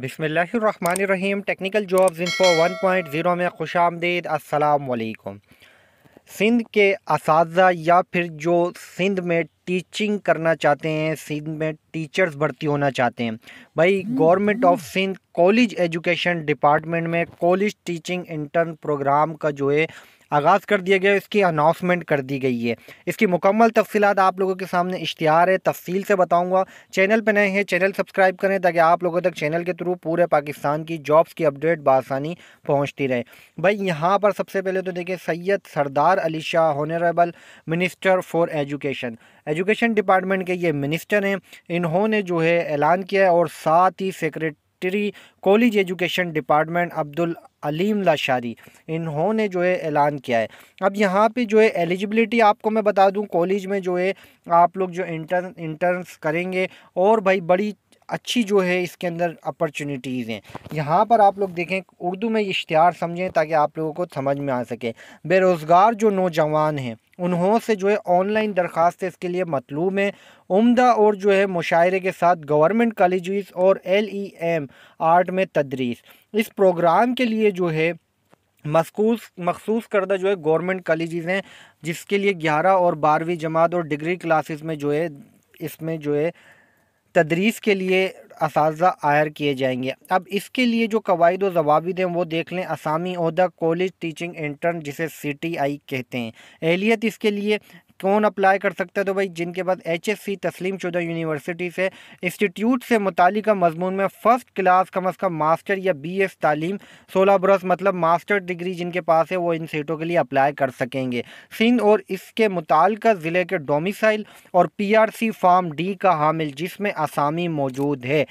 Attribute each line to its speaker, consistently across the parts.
Speaker 1: बिसमीम technical jobs info zero में खुश आमदीद असलकुम सिंध के इस या फिर जो सिंध में टीचिंग करना चाहते हैं सिंध में टीचर्स भर्ती होना चाहते हैं भाई hmm, government hmm. Of Sindh college education department में कॉलेज टीचिंग इंटर्न प्रोग्राम का जो है आगाज़ कर दिया गया इसकी अनाउंसमेंट कर दी गई है इसकी मुकम्मल तफसीत आप लोगों के सामने इश्तहार है तफसील से बताऊँगा चैनल पर नए हैं चैनल सब्सक्राइब करें ताकि आप लोगों तक चैनल के थ्रू पूरे पाकिस्तान की जॉब्स की अपडेट बसानी पहुँचती रहे भाई यहाँ पर सबसे पहले तो देखिए Syed Sardar Ali Shah honourable minister for education education department के ये मिनिस्टर हैं इन्होंने जो है ऐलान किया है और साथ ही सेक्रेट secretary college education department Abdul Aleem Lashari इन्होंने जो है ऐलान किया है अब यहाँ पे जो है एलिजिबिलिटी आपको मैं बता दूँ कॉलेज में जो है आप लोग जो इंटर इंटर्नस करेंगे और भाई बड़ी अच्छी जो है इसके अंदर अपॉर्चुनिटीज़ हैं यहाँ पर आप लोग देखें उर्दू में इश्तहार समझें ताकि आप लोगों को समझ में आ सके बेरोज़गार जो नौजवान हैं उन्हों से जो है ऑनलाइन दरख्वास्त इसके लिए मतलूब है उम्दा और जो है मुशायरे के साथ गवर्नमेंट कॉलेज और एल ई एम आर्ट में तदरीस इस प्रोग्राम के लिए जो है मखसूस मखसूस करदा जो है गवर्नमेंट कॉलेज़ हैं जिसके लिए ग्यारह और बारहवीं जमात और डिग्री क्लासेस में जो है इसमें जो है तदरीस के लिए इस आयर किए जाएंगे अब इसके लिए जो कवायद और जवाबिद हैं वो देख लें असामी अहदा कॉलेज टीचिंग इंटर्न जिसे सी टी आई कहते हैं एहलियत इसके लिए कौन अप्लाई कर सकता है तो भाई जिनके पास एच एस सी तस्लीम शुदा यूनिवर्सिटी से इंस्टीट्यूट से मुतल मजमून में फ़र्स्ट क्लास कम अज़ कम मास्टर या बी एस तालीम सोलह बरस मतलब मास्टर डिग्री जिनके पास है वो इन सीटों के लिए अप्लाई कर सकेंगे सिंध और इसके मुतल ज़िले के डोमिसाइल और P R C form D का हामिल जिसमें आसामी मौजूद है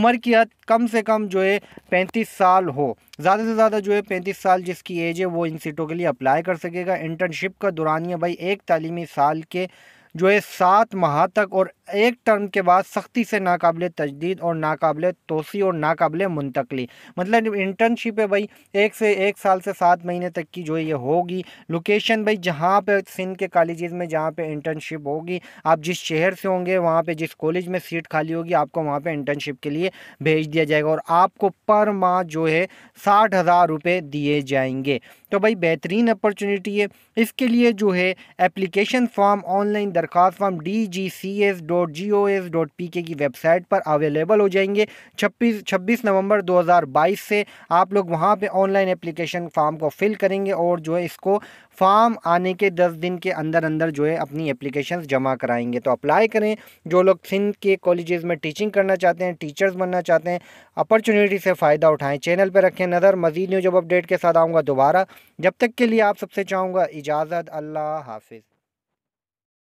Speaker 1: उम्र की हद कम से कम जो है पैंतीस साल हो ज़्यादा से ज़्यादा जो है पैंतीस साल जिसकी एज है वो इन सीटों के लिए अप्लाई कर सकेगा इंटर्नशिप का दौरान या भाई एक तालीमी साल के जो है सात माह तक और एक टर्म के बाद सख्ती से नाकबले तजदीद और नाकबले तोसी और नाकबिल मुंतकली मतलब इंटर्नशिप है भाई एक से एक साल से सात महीने तक की जो है ये होगी लोकेशन भाई जहाँ पे सिंध के कॉलेजेस में जहाँ पे इंटर्नशिप होगी आप जिस शहर से होंगे वहाँ पे जिस कॉलेज में सीट खाली होगी आपको वहाँ पर इंटर्नशिप के लिए भेज दिया जाएगा और आपको पर माह जो है साठ हज़ार रुपये दिए जाएंगे तो भाई बेहतरीन अपॉर्चुनिटी है इसके लिए जो है एप्लीकेशन फॉर्म ऑनलाइन दरख्वास्त form D G C S dot G O S dot P K की वेबसाइट पर अवेलेबल हो जाएंगे छब्बीस छब्बीस नवंबर 2022 से आप लोग वहाँ पे ऑनलाइन एप्लीकेशन फॉर्म को फिल करेंगे और जो है इसको फॉर्म आने के दस दिन के अंदर अंदर जो है अपनी एप्लीकेशन जमा कराएंगे तो अप्लाई करें जो लोग सिंध के कॉलेजेस में टीचिंग करना चाहते हैं टीचर्स बनना चाहते हैं अपॉर्चुनिटी से फ़ायदा उठाएं चैनल पर रखें नज़र मजीद न्यूज अपडेट के साथ आऊँगा दोबारा जब तक के लिए आप सबसे चाहूँगा इजाज़त अल्लाह हाफिज़